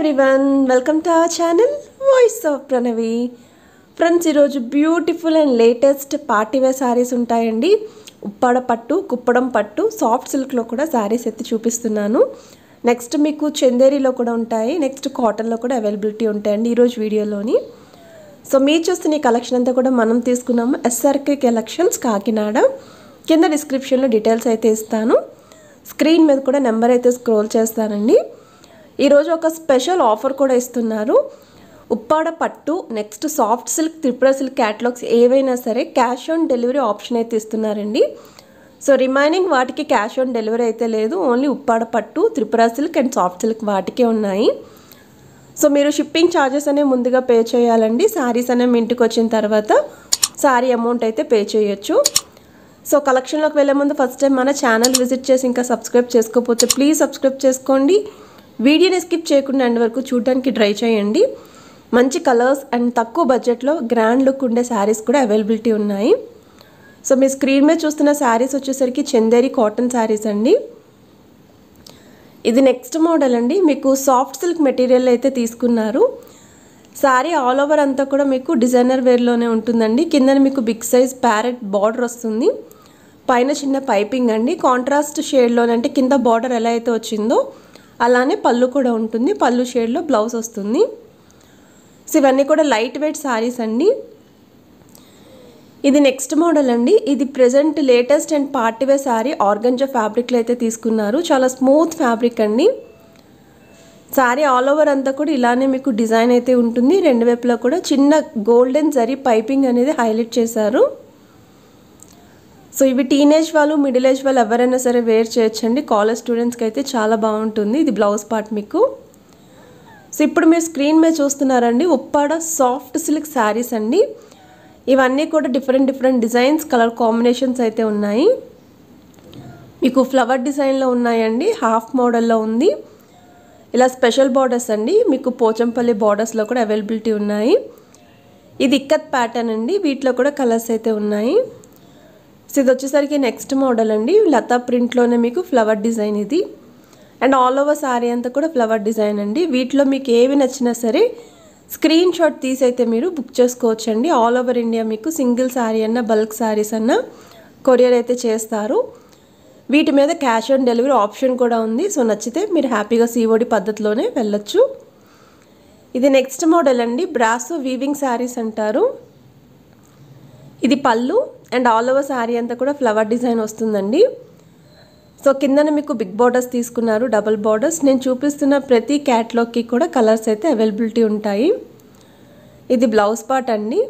everyone welcome to our channel voice of Pranavi friends ఈరోజు beautiful and latest partywear saris ఉంటాయండి ఉప్పాడ పట్టు కుప్పడం పట్టు సాఫ్ట్ సిల్క్లో కూడా శారీస్ ఎత్తి చూపిస్తున్నాను నెక్స్ట్ మీకు చందేరీలో కూడా ఉంటాయి నెక్స్ట్ కాటన్లో కూడా అవైలబిలిటీ ఉంటాయండి ఈరోజు వీడియోలోని సో మీరు చూస్తున్న ఈ కలెక్షన్ అంతా కూడా మనం తీసుకున్నాము ఎస్ఆర్కే కలెక్షన్స్ కాకినాడ కింద డిస్క్రిప్షన్లో డీటెయిల్స్ అయితే ఇస్తాను స్క్రీన్ మీద కూడా నెంబర్ అయితే స్క్రోల్ చేస్తానండి ఈరోజు ఒక స్పెషల్ ఆఫర్ కూడా ఇస్తున్నారు ఉప్పాడ పట్టు next soft silk Tripura silk catalogues ఏవైనా సరే క్యాష్ ఆన్ డెలివరీ ఆప్షన్ అయితే ఇస్తున్నారండి సో రిమైనింగ్ వాటికి క్యాష్ ఆన్ డెలివరీ అయితే లేదు ఓన్లీ ఉప్పాడ పట్టు Tripura silk and soft silk వాటికే ఉన్నాయి సో మీరు షిప్పింగ్ ఛార్జెస్ అనేవి ముందుగా పే చేయాలండి శారీస్ అనే ఇంటికి వచ్చిన తర్వాత శారీ అమౌంట్ అయితే పే చేయొచ్చు సో కలెక్షన్లోకి వెళ్ళే ముందు ఫస్ట్ టైం మన ఛానల్ విజిట్ చేసి ఇంకా సబ్స్క్రైబ్ చేసుకోకపోతే ప్లీజ్ సబ్స్క్రైబ్ చేసుకోండి వీడియోని స్కిప్ చేయకుండా అండ్ వరకు చూడడానికి ట్రై చేయండి మంచి కలర్స్ అండ్ తక్కువ బడ్జెట్లో గ్రాండ్ లుక్ ఉండే శారీస్ కూడా అవైలబిలిటీ ఉన్నాయి సో మీ స్క్రీన్ మీద చూస్తున్న శారీస్ వచ్చేసరికి చందేరి కాటన్ శారీస్ అండి ఇది నెక్స్ట్ మోడల్ అండి మీకు సాఫ్ట్ సిల్క్ మెటీరియల్ అయితే తీసుకున్నారు శారీ ఆల్ ఓవర్ అంతా కూడా మీకు డిజైనర్ వేర్లోనే ఉంటుందండి కింద మీకు బిగ్ సైజ్ ప్యారెట్ బార్డర్ వస్తుంది పైన చిన్న పైపింగ్ అండి కాంట్రాస్ట్ షేడ్లోనంటే కింద బార్డర్ ఎలా అయితే వచ్చిందో అలానే పళ్ళు కూడా ఉంటుంది పళ్ళు షేడ్లో బ్లౌజ్ వస్తుంది సో ఇవన్నీ కూడా లైట్ వెయిట్ శారీస్ అండి ఇది నెక్స్ట్ మోడల్ అండి ఇది present latest and partywear sari organza ఫ్యాబ్రిక్లో అయితే తీసుకున్నారు చాలా స్మూత్ ఫ్యాబ్రిక్ అండి శారీ ఆల్ ఓవర్ అంతా కూడా ఇలానే మీకు డిజైన్ అయితే ఉంటుంది రెండు వైపులా కూడా చిన్న గోల్డెన్ జరీ పైపింగ్ అనేది హైలైట్ చేశారు సో ఇవి టీనేజ్ వాళ్ళు మిడిల్ ఏజ్ వాళ్ళు ఎవరైనా సరే వేర్ చేయొచ్చండి కాలేజ్ స్టూడెంట్స్కి అయితే చాలా బాగుంటుంది ఇది బ్లౌజ్ పార్ట్ మీకు సో ఇప్పుడు మీరు స్క్రీన్ మీద చూస్తున్నారండి ఉప్పాడ సాఫ్ట్ సిల్క్ శారీస్ అండి ఇవన్నీ కూడా different different designs colour combinations అయితే ఉన్నాయి మీకు ఫ్లవర్ డిజైన్లో ఉన్నాయండి హాఫ్ మోడల్లో ఉంది ఇలా స్పెషల్ బార్డర్స్ అండి మీకు పోచంపల్లి బార్డర్స్లో కూడా అవైలబిలిటీ ఉన్నాయి ఇది ఇక్కత్ ప్యాటర్న్ అండి వీటిలో కూడా కలర్స్ అయితే ఉన్నాయి సో ఇది వచ్చేసరికి నెక్స్ట్ మోడల్ అండి లతా ప్రింట్లోనే మీకు ఫ్లవర్ డిజైన్ ఇది అండ్ ఆల్ ఓవర్ శారీ అంతా కూడా ఫ్లవర్ డిజైన్ అండి వీటిలో మీకు ఏవి నచ్చినా సరే స్క్రీన్ షాట్ తీసి అయితే మీరు బుక్ చేసుకోవచ్చండి ఆల్ ఓవర్ ఇండియా మీకు సింగిల్ శారీ అన్న బల్క్ శారీస్ అన్న కొరియర్ అయితే చేస్తారు వీటి మీద క్యాష్ ఆన్ డెలివరీ ఆప్షన్ కూడా ఉంది సో నచ్చితే మీరు హ్యాపీగా సీఓడి పద్ధతిలోనే వెళ్ళొచ్చు ఇది నెక్స్ట్ మోడల్ అండి బ్రాసో వీవింగ్ శారీస్ అంటారు ఇది పళ్ళు అండ్ ఆల్ ఓవర్ శారీ అంతా కూడా ఫ్లవర్ డిజైన్ వస్తుందండి సో కిందన మీకు బిగ్ బార్డర్స్ తీసుకున్నారు డబల్ బార్డర్స్ నేను చూపిస్తున్న ప్రతి క్యాట్లాగ్కి కూడా కలర్స్ అయితే అవైలబిలిటీ ఉంటాయి ఇది బ్లౌజ్ పార్ట్ అండి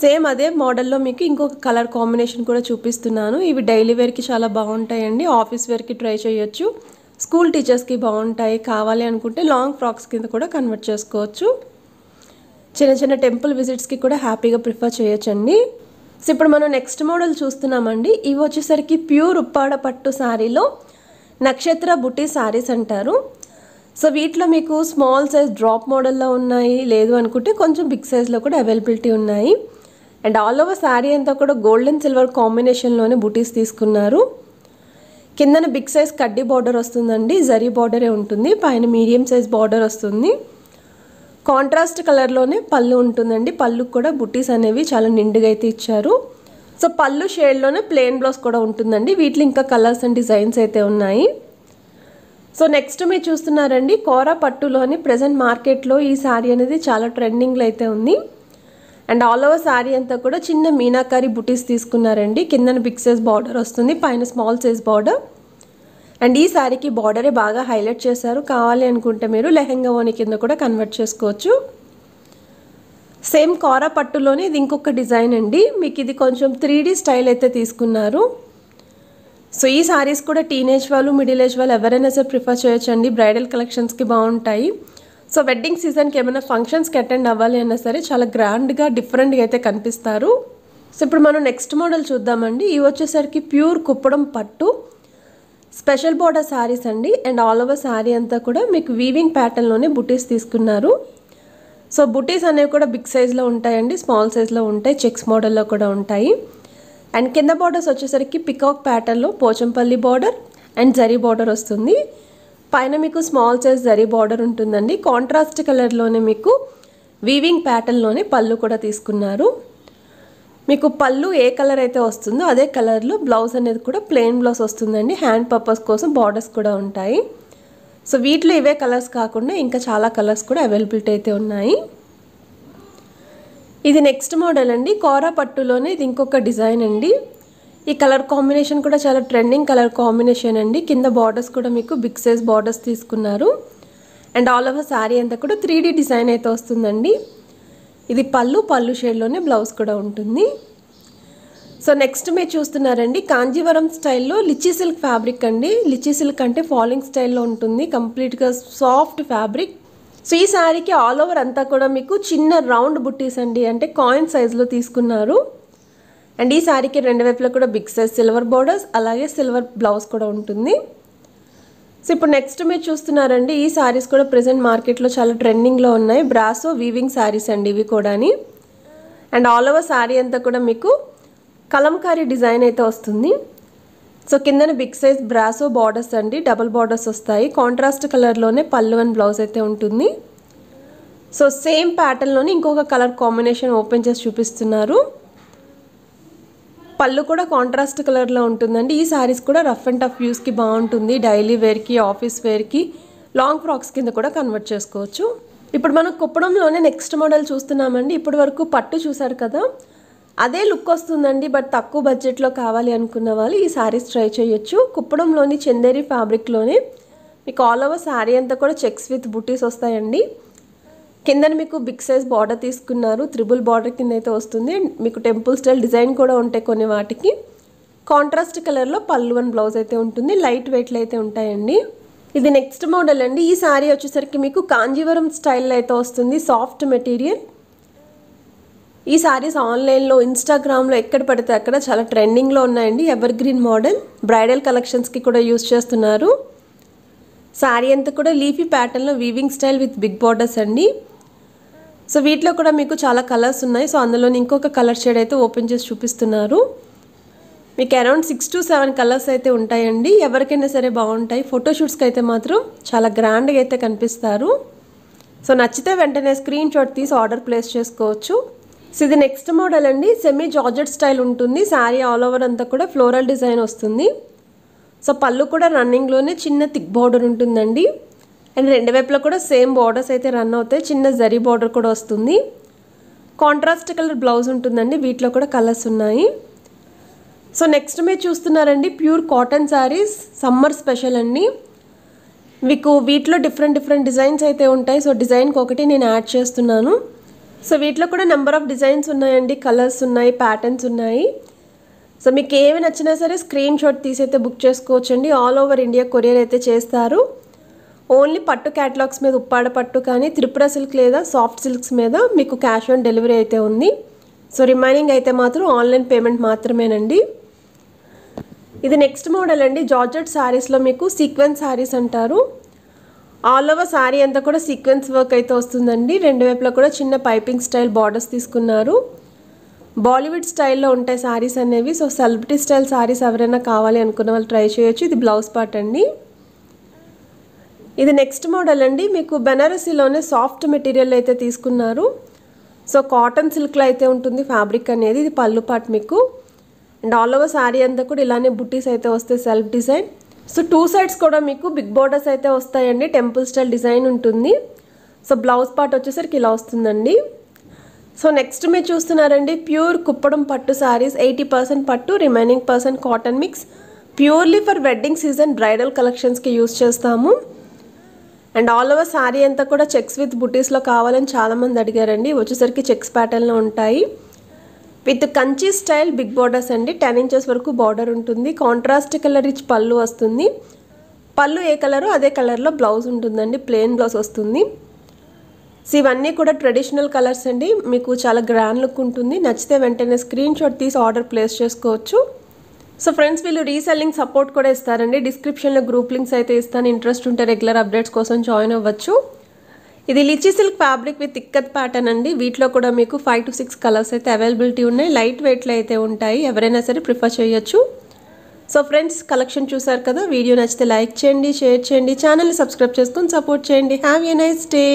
సేమ్ అదే మోడల్లో మీకు ఇంకొక కలర్ కాంబినేషన్ కూడా చూపిస్తున్నాను ఇవి డైలీ వేర్కి చాలా బాగుంటాయండి ఆఫీస్ వేర్కి ట్రై చేయొచ్చు స్కూల్ టీచర్స్కి బాగుంటాయి కావాలి అనుకుంటే లాంగ్ ఫ్రాక్స్ కింద కూడా కన్వర్ట్ చేసుకోవచ్చు చిన్న చిన్న టెంపుల్ విజిట్స్కి కూడా హ్యాపీగా ప్రిఫర్ చేయొచ్చండి సో ఇప్పుడు మనం నెక్స్ట్ మోడల్ చూస్తున్నామండి ఇవి వచ్చేసరికి ప్యూర్ ఉప్పాడ పట్టు శారీలో నక్షత్ర బుటీ శారీస్ అంటారు సో వీటిలో మీకు స్మాల్ సైజ్ డ్రాప్ మోడల్లో ఉన్నాయి లేదు అనుకుంటే కొంచెం బిగ్ సైజ్లో కూడా అవైలబిలిటీ ఉన్నాయి అండ్ ఆల్ ఓవర్ శారీ అంతా కూడా గోల్డ్ అండ్ సిల్వర్ కాంబినేషన్లోనే బుటీస్ తీసుకున్నారు కిందన బిగ్ సైజ్ కడ్డీ బార్డర్ వస్తుందండి జరీ బార్డరే ఉంటుంది పైన మీడియం సైజ్ బార్డర్ వస్తుంది కాంట్రాస్ట్ కలర్లోనే పళ్ళు ఉంటుందండి పళ్ళుకు కూడా బుట్టీస్ అనేవి చాలా నిండుగా అయితే ఇచ్చారు సో పళ్ళు షేడ్లోనే ప్లెయిన్ బ్లౌజ్ కూడా ఉంటుందండి వీటిలో ఇంకా కలర్స్ అండ్ డిజైన్స్ అయితే ఉన్నాయి సో నెక్స్ట్ మీరు చూస్తున్నారండి కోరా పట్టులోని ప్రజెంట్ మార్కెట్లో ఈ శారీ అనేది చాలా ట్రెండింగ్లో అయితే ఉంది అండ్ ఆల్ ఓవర్ శారీ అంతా కూడా చిన్న మీనాకారి బుటీస్ తీసుకున్నారండి కిందన బిగ్ సైజ్ బార్డర్ వస్తుంది పైన స్మాల్ సైజ్ బార్డర్ అండ్ ఈ శారీకి బార్డరే బాగా హైలైట్ చేశారు కావాలి అనుకుంటే మీరు లెహెంగా ఓని కింద కూడా కన్వర్ట్ చేసుకోవచ్చు సేమ్ కారా పట్టులోనే ఇది ఇంకొక డిజైన్ అండి మీకు ఇది కొంచెం త్రీ స్టైల్ అయితే తీసుకున్నారు సో ఈ శారీస్ కూడా టీనేజ్ వాళ్ళు మిడిల్ ఏజ్ వాళ్ళు ఎవరైనా సరే ప్రిఫర్ చేయొచ్చు అండి బ్రైడల్ కలెక్షన్స్కి బాగుంటాయి సో వెడ్డింగ్ సీజన్కి ఏమైనా ఫంక్షన్స్కి అటెండ్ అవ్వాలి అన్నా సరే చాలా గ్రాండ్గా డిఫరెంట్గా అయితే కనిపిస్తారు సో ఇప్పుడు మనం నెక్స్ట్ మోడల్ చూద్దామండి ఇవి వచ్చేసరికి ప్యూర్ కుప్పడం పట్టు స్పెషల్ బోర్డర్ శారీస్ అండి అండ్ ఆల్ ఓవర్ శారీ అంతా కూడా మీకు వీవింగ్ ప్యాటర్న్లోనే బుటీస్ తీసుకున్నారు సో బుటీస్ అనేవి కూడా బిగ్ సైజ్లో ఉంటాయండి స్మాల్ సైజ్లో ఉంటాయి చెక్స్ మోడల్లో కూడా ఉంటాయి అండ్ కింద బార్డర్స్ వచ్చేసరికి పికాక్ ప్యాటర్న్లో Pochampally border and zari border వస్తుంది పైన మీకు స్మాల్ సైజ్ జరీ బార్డర్ ఉంటుందండి కాంట్రాస్ట్ కలర్లోనే మీకు వీవింగ్ ప్యాటర్న్లోనే పళ్ళు కూడా తీసుకున్నారు మీకు పళ్ళు ఏ కలర్ అయితే వస్తుందో అదే కలర్లో బ్లౌజ్ అనేది కూడా ప్లెయిన్ బ్లౌజ్ వస్తుందండి హ్యాండ్ పర్పస్ కోసం బార్డర్స్ కూడా ఉంటాయి సో వీటిలో ఇవే కలర్స్ కాకుండా ఇంకా చాలా కలర్స్ కూడా అవైలబిలిటీ అయితే ఉన్నాయి ఇది నెక్స్ట్ మోడల్ అండి కోరా పట్టులోనే ఇది ఇంకొక డిజైన్ అండి ఈ కలర్ కాంబినేషన్ కూడా చాలా ట్రెండింగ్ కలర్ కాంబినేషన్ అండి కింద బార్డర్స్ కూడా మీకు బిగ్ సైజ్ బార్డర్స్ తీసుకున్నారు అండ్ ఆల్ ఓవర్ శారీ అంతా కూడా త్రీ డిజైన్ అయితే వస్తుందండి ఇది పళ్ళు పళ్ళు షేడ్లోనే బ్లౌజ్ కూడా ఉంటుంది సో నెక్స్ట్ మీరు చూస్తున్నారండి కాంజీవరం స్టైల్లో లిచీ సిల్క్ ఫ్యాబ్రిక్ అండి లిచీ సిల్క్ అంటే ఫాలింగ్ స్టైల్లో ఉంటుంది కంప్లీట్గా సాఫ్ట్ ఫ్యాబ్రిక్ సో ఈ శారీకి ఆల్ ఓవర్ అంతా కూడా మీకు చిన్న రౌండ్ బుట్టీస్ అండి అంటే కాయిన్ సైజులో తీసుకున్నారు అండ్ ఈ శారీకి రెండు వైపులా కూడా బిగ్ సైజ్ సిల్వర్ బోర్డర్స్ అలాగే సిల్వర్ బ్లౌజ్ కూడా ఉంటుంది సో ఇప్పుడు నెక్స్ట్ మీరు చూస్తున్నారండి ఈ శారీస్ కూడా ప్రజెంట్ మార్కెట్లో చాలా ట్రెండింగ్లో ఉన్నాయి బ్రాసో వీవింగ్ శారీస్ అండి ఇవి కూడాని అండ్ ఆల్ ఓవర్ శారీ అంతా కూడా మీకు కలంకారీ డిజైన్ అయితే వస్తుంది సో కిందన బిగ్ సైజ్ బ్రాసో బార్డర్స్ అండి డబల్ బార్డర్స్ వస్తాయి కాంట్రాస్ట్ కలర్లోనే పళ్ళు అండ్ బ్లౌజ్ అయితే ఉంటుంది సో సేమ్ ప్యాటర్న్లోనే ఇంకొక కలర్ కాంబినేషన్ ఓపెన్ చేసి చూపిస్తున్నారు పళ్ళు కూడా కాంట్రాస్ట్ కలర్లో ఉంటుందండి ఈ శారీస్ కూడా రఫ్ అండ్ టఫ్ యూస్కి బాగుంటుంది డైలీ వేర్కి ఆఫీస్ వేర్కి లాంగ్ ఫ్రాక్స్ కింద కూడా కన్వర్ట్ చేసుకోవచ్చు ఇప్పుడు మనం కుప్పడంలోనే నెక్స్ట్ మోడల్ చూస్తున్నామండి ఇప్పటి వరకు పట్టు చూసారు కదా అదే లుక్ వస్తుందండి బట్ తక్కువ బడ్జెట్లో కావాలి అనుకున్న వాళ్ళు ఈ శారీస్ ట్రై చేయొచ్చు కుప్పడంలోని చందేరి ఫ్యాబ్రిక్లోనే మీకు ఆల్ ఓవర్ శారీ అంతా కూడా చెక్స్ విత్ బుటీస్ వస్తాయండి కింద మీకు బిగ్ సైజ్ బార్డర్ తీసుకున్నారు త్రిబుల్ బార్డర్ కింద అయితే వస్తుంది మీకు టెంపుల్ స్టైల్ డిజైన్ కూడా ఉంటాయి కొన్ని వాటికి కాంట్రాస్ట్ కలర్లో పళ్ళు వన్ బ్లౌజ్ అయితే ఉంటుంది లైట్ వెయిట్లు అయితే ఉంటాయండి ఇది నెక్స్ట్ మోడల్ అండి ఈ శారీ వచ్చేసరికి మీకు కాంజీవరం స్టైల్లో అయితే వస్తుంది సాఫ్ట్ మెటీరియల్ ఈ శారీస్ ఆన్లైన్లో ఇన్స్టాగ్రామ్లో ఎక్కడ పడితే అక్కడ చాలా ట్రెండింగ్లో ఉన్నాయండి ఎవర్ గ్రీన్ మోడల్ బ్రైడల్ కలెక్షన్స్కి కూడా యూస్ చేస్తున్నారు శారీ అంతా కూడా లీఫీ ప్యాటర్న్లో weaving style with big borders అండి సో వీటిలో కూడా మీకు చాలా కలర్స్ ఉన్నాయి సో అందులో ఇంకొక కలర్ షేడ్ అయితే ఓపెన్ చేసి చూపిస్తున్నారు మీకు around six to seven colours అయితే ఉంటాయండి ఎవరికైనా సరే బాగుంటాయి ఫోటోషూట్స్కి అయితే మాత్రం చాలా గ్రాండ్గా అయితే కనిపిస్తారు సో నచ్చితే వెంటనే స్క్రీన్ షాట్ తీసి ఆర్డర్ ప్లేస్ చేసుకోవచ్చు సో ఇది నెక్స్ట్ మోడల్ అండి సెమీ జార్జెట్ స్టైల్ ఉంటుంది శారీ ఆల్ ఓవర్ అంతా కూడా ఫ్లోరల్ డిజైన్ వస్తుంది సో పళ్ళు కూడా రన్నింగ్లోనే చిన్న థిక్ బోర్డర్ ఉంటుందండి అండ్ రెండు వైపులా కూడా సేమ్ బార్డర్స్ అయితే రన్ అవుతాయి చిన్న జరీ బార్డర్ కూడా వస్తుంది కాంట్రాస్ట్ కలర్ బ్లౌజ్ ఉంటుందండి వీటిలో కూడా కలర్స్ ఉన్నాయి సో నెక్స్ట్ మీరు చూస్తున్నారండి pure cotton saris summer special అండి మీకు వీటిలో డిఫరెంట్ డిఫరెంట్ డిజైన్స్ అయితే ఉంటాయి సో డిజైన్కి ఒకటి నేను యాడ్ చేస్తున్నాను సో వీటిలో కూడా నెంబర్ ఆఫ్ డిజైన్స్ ఉన్నాయండి కలర్స్ ఉన్నాయి ప్యాటర్న్స్ ఉన్నాయి సో మీకు ఏమి నచ్చినా సరే స్క్రీన్ షాట్ తీసి అయితే బుక్ చేసుకోవచ్చండి ఆల్ ఓవర్ ఇండియా కొరియర్ అయితే చేస్తారు ఓన్లీ పట్టు క్యాటలాగ్స్ మీద ఉప్పాడ పట్టు కానీ త్రిపుర సిల్క్ లేదా సాఫ్ట్ సిల్క్స్ మీద మీకు క్యాష్ ఆన్ డెలివరీ అయితే ఉంది సో రిమైనింగ్ అయితే మాత్రం ఆన్లైన్ పేమెంట్ మాత్రమేనండి ఇది నెక్స్ట్ మోడల్ అండి జార్జెట్ శారీస్లో మీకు సీక్వెన్స్ శారీస్ అంటారు ఆల్ ఓవర్ శారీ అంతా కూడా సీక్వెన్స్ వర్క్ అయితే వస్తుందండి రెండు వైపులా కూడా చిన్న పైపింగ్ స్టైల్ బార్డర్స్ తీసుకున్నారు బాలీవుడ్ స్టైల్లో ఉంటాయి శారీస్ అనేవి సో సెలబ్రిటీ స్టైల్ శారీస్ ఎవరైనా కావాలి అనుకున్న వాళ్ళు ట్రై చేయొచ్చు ఇది బ్లౌజ్ పార్ట్ అండి ఇది నెక్స్ట్ మోడల్ అండి మీకు బెనారసీలోనే సాఫ్ట్ మెటీరియల్ అయితే తీసుకున్నారు సో కాటన్ సిల్క్లో అయితే ఉంటుంది ఫ్యాబ్రిక్ అనేది ఇది పళ్ళు పాటు మీకు అండ్ ఆల్ ఓవర్ శారీ అంతా కూడా ఇలానే బుట్టీస్ అయితే వస్తాయి self design so two sides కూడా మీకు బిగ్ బోర్డర్స్ అయితే వస్తాయండి టెంపుల్ స్టైల్ డిజైన్ ఉంటుంది సో బ్లౌజ్ పార్ట్ వచ్చేసరికి ఇలా వస్తుందండి సో నెక్స్ట్ మీరు చూస్తున్నారండి ప్యూర్ కుప్పడం పట్టు శారీస్ ఎయిటీ పర్సెంట్ పట్టు remaining percent cotton mix purely for wedding season bridal కలెక్షన్స్కి యూస్ చేస్తాము అండ్ ఆల్ ఓవర్ శారీ అంతా కూడా చెక్స్ విత్ బుటీస్లో కావాలని చాలామంది అడిగారండి వచ్చేసరికి చెక్స్ ప్యాటర్న్లో ఉంటాయి with Kanchi style big borders అండి టెన్ ఇంచెస్ వరకు బార్డర్ ఉంటుంది కాంట్రాస్ట్ కలర్ ఇచ్చి పళ్ళు వస్తుంది పళ్ళు ఏ కలరు అదే కలర్లో బ్లౌజ్ ఉంటుందండి ప్లెయిన్ బ్లౌజ్ వస్తుంది సో ఇవన్నీ కూడా ట్రెడిషనల్ కలర్స్ అండి మీకు చాలా గ్రాండ్ లుక్ ఉంటుంది నచ్చితే వెంటనే స్క్రీన్ షాట్ తీసి ఆర్డర్ ప్లేస్ చేసుకోవచ్చు సో ఫ్రెండ్స్ వీళ్ళు రీసెల్లింగ్ సపోర్ట్ కూడా ఇస్తారండి డిస్క్రిప్షన్లో గ్రూప్ లింక్స్ అయితే ఇస్తాను ఇంట్రెస్ట్ ఉంటే రెగ్యులర్ అప్డేట్స్ కోసం జాయిన్ అవ్వచ్చు ఇది litchi silk fabric with ikat pattern అండి వీటిలో కూడా మీకు ఫైవ్ టు సిక్స్ కలర్స్ అయితే అవైలబిలిటీ ఉన్నాయి లైట్ వెయిట్లో అయితే ఉంటాయి ఎవరైనా సరే ప్రిఫర్ చేయొచ్చు సో ఫ్రెండ్స్ కలెక్షన్ చూసారు కదా వీడియో నచ్చితే లైక్ చేయండి షేర్ చేయండి ఛానల్ని సబ్స్క్రైబ్ చేసుకుని సపోర్ట్ చేయండి హ్యావ్ ఎ నైస్ డే